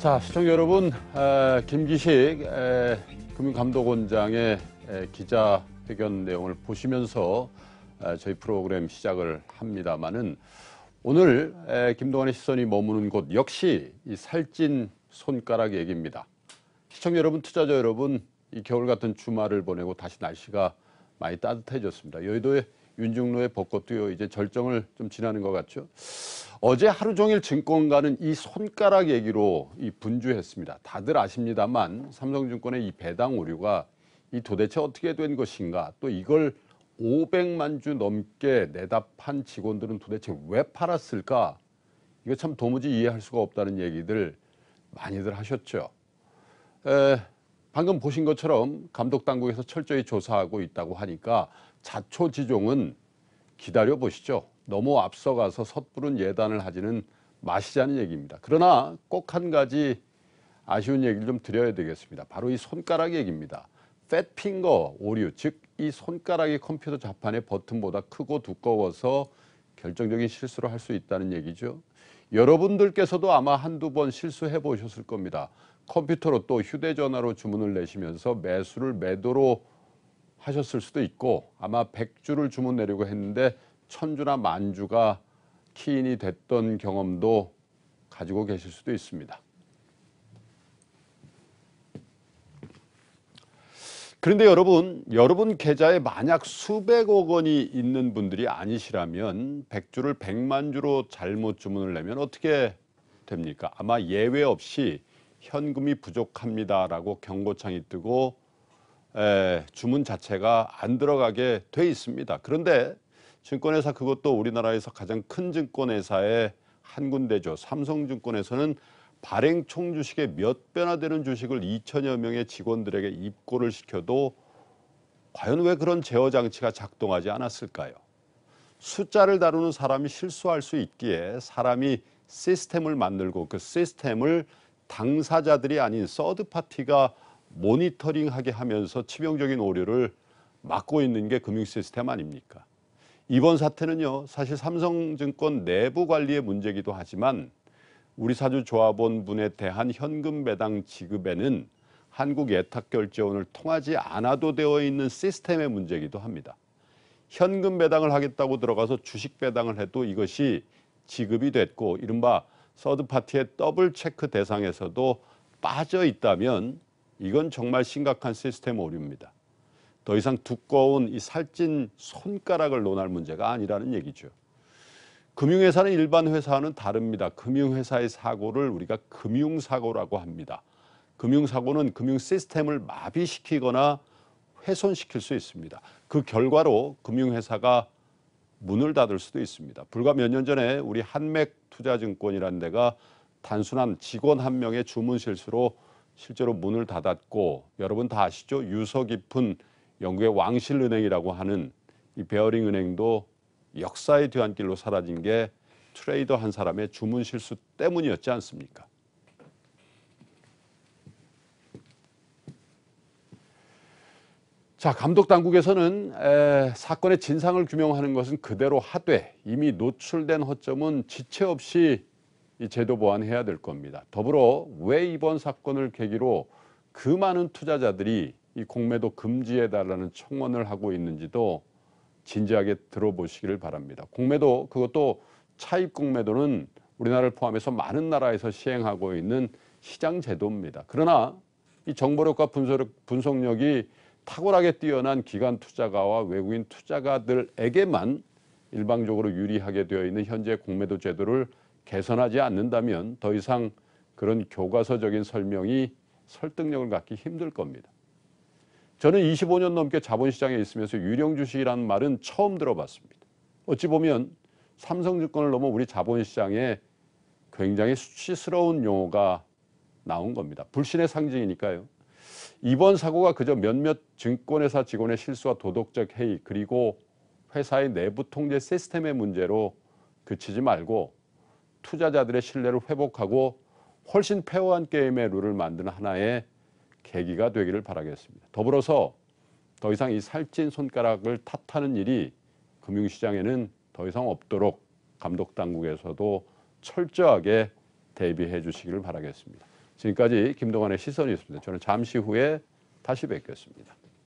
자, 시청자 여러분, 에, 김기식 에, 금융감독원장의 에, 기자회견 내용을 보시면서 에, 저희 프로그램 시작을 합니다만은 오늘 에, 김동완의 시선이 머무는 곳 역시 이 살찐 손가락 얘기입니다. 시청자 여러분, 투자자 여러분, 이 겨울 같은 주말을 보내고 다시 날씨가 많이 따뜻해졌습니다. 여의도에 윤중로의 벚꽃도요 이제 절정을 좀 지나는 것 같죠. 어제 하루 종일 증권가는 이 손가락 얘기로 이 분주했습니다. 다들 아십니다만 삼성증권의 이 배당 오류가 이 도대체 어떻게 된 것인가 또 이걸 500만 주 넘게 내다 판 직원들은 도대체 왜 팔았을까? 이거 참 도무지 이해할 수가 없다는 얘기들 많이들 하셨죠. 에, 방금 보신 것처럼 감독 당국에서 철저히 조사하고 있다고 하니까 자초지종은 기다려 보시죠. 너무 앞서가서 섣부른 예단을 하지는 마시자는 얘기입니다. 그러나 꼭 한 가지 아쉬운 얘기를 좀 드려야 되겠습니다. 바로 이 손가락 얘기입니다. 팻핑거 오류, 즉 이 손가락이 컴퓨터 자판의 버튼보다 크고 두꺼워서 결정적인 실수를 할 수 있다는 얘기죠. 여러분들께서도 아마 한두 번 실수해 보셨을 겁니다. 컴퓨터로 또 휴대전화로 주문을 내시면서 매수를 매도로 하셨을 수도 있고 아마 100주를 주문 내려고 했는데 1000주나 만주가 키인이 됐던 경험도 가지고 계실 수도 있습니다. 그런데 여러분, 여러분 계좌에 만약 수백억 원이 있는 분들이 아니시라면 100주를 100만 주로 잘못 주문을 내면 어떻게 됩니까? 아마 예외 없이 현금이 부족합니다라고 경고창이 뜨고 에, 주문 자체가 안 들어가게 돼 있습니다. 그런데 증권회사 그것도 우리나라에서 가장 큰 증권회사의 한 군데죠. 삼성증권에서는 발행 총주식의 몇 배나 되는 주식을 2천여 명의 직원들에게 입고를 시켜도 과연 왜 그런 제어 장치가 작동하지 않았을까요? 숫자를 다루는 사람이 실수할 수 있기에 사람이 시스템을 만들고 그 시스템을 당사자들이 아닌 서드 파티가 모니터링하게 하면서 치명적인 오류를 막고 있는 게 금융 시스템 아닙니까? 이번 사태는요 사실 삼성증권 내부 관리의 문제기도 이 하지만 우리 사주 조합원 분에 대한 현금 배당 지급에는 한국 예탁결제원을 통하지 않아도 되어 있는 시스템의 문제기도 이 합니다. 현금 배당을 하겠다고 들어가서 주식 배당을 해도 이것이 지급이 됐고 이른바 서드 파티의 더블 체크 대상에서도 빠져 있다면 이건 정말 심각한 시스템 오류입니다. 더 이상 두꺼운 이 살찐 손가락을 논할 문제가 아니라는 얘기죠. 금융회사는 일반 회사와는 다릅니다. 금융회사의 사고를 우리가 금융사고라고 합니다. 금융사고는 금융 시스템을 마비시키거나 훼손시킬 수 있습니다. 그 결과로 금융회사가 문을 닫을 수도 있습니다. 불과 몇 년 전에 우리 한맥투자증권이라는 데가 단순한 직원 한 명의 주문 실수로 실제로 문을 닫았고 여러분 다 아시죠? 유서 깊은 영국의 왕실은행이라고 하는 이 베어링 은행도 역사의 뒤안길로 사라진 게 트레이더 한 사람의 주문 실수 때문이었지 않습니까? 자 감독 당국에서는 에, 사건의 진상을 규명하는 것은 그대로 하되 이미 노출된 허점은 지체 없이 이 제도 보완해야 될 겁니다. 더불어 왜 이번 사건을 계기로 그 많은 투자자들이 이 공매도 금지해달라는 청원을 하고 있는지도 진지하게 들어보시기를 바랍니다. 공매도 그것도 차입 공매도는 우리나라를 포함해서 많은 나라에서 시행하고 있는 시장 제도입니다. 그러나 이 정보력과 분석력, 분석력이 탁월하게 뛰어난 기관 투자가와 외국인 투자가들에게만 일방적으로 유리하게 되어 있는 현재 공매도 제도를 개선하지 않는다면 더 이상 그런 교과서적인 설명이 설득력을 갖기 힘들 겁니다. 저는 25년 넘게 자본시장에 있으면서 유령 주식이라는 말은 처음 들어봤습니다. 어찌 보면 삼성증권을 넘어 우리 자본시장에 굉장히 수치스러운 용어가 나온 겁니다. 불신의 상징이니까요. 이번 사고가 그저 몇몇 증권회사 직원의 실수와 도덕적 해이 그리고 회사의 내부 통제 시스템의 문제로 그치지 말고 투자자들의 신뢰를 회복하고 훨씬 페어한 게임의 룰을 만드는 하나의 계기가 되기를 바라겠습니다. 더불어서 더 이상 이 살찐 손가락을 탓하는 일이 금융시장에는 더 이상 없도록 감독 당국에서도 철저하게 대비해 주시기를 바라겠습니다. 지금까지 김동환의 시선이었습니다. 저는 잠시 후에 다시 뵙겠습니다.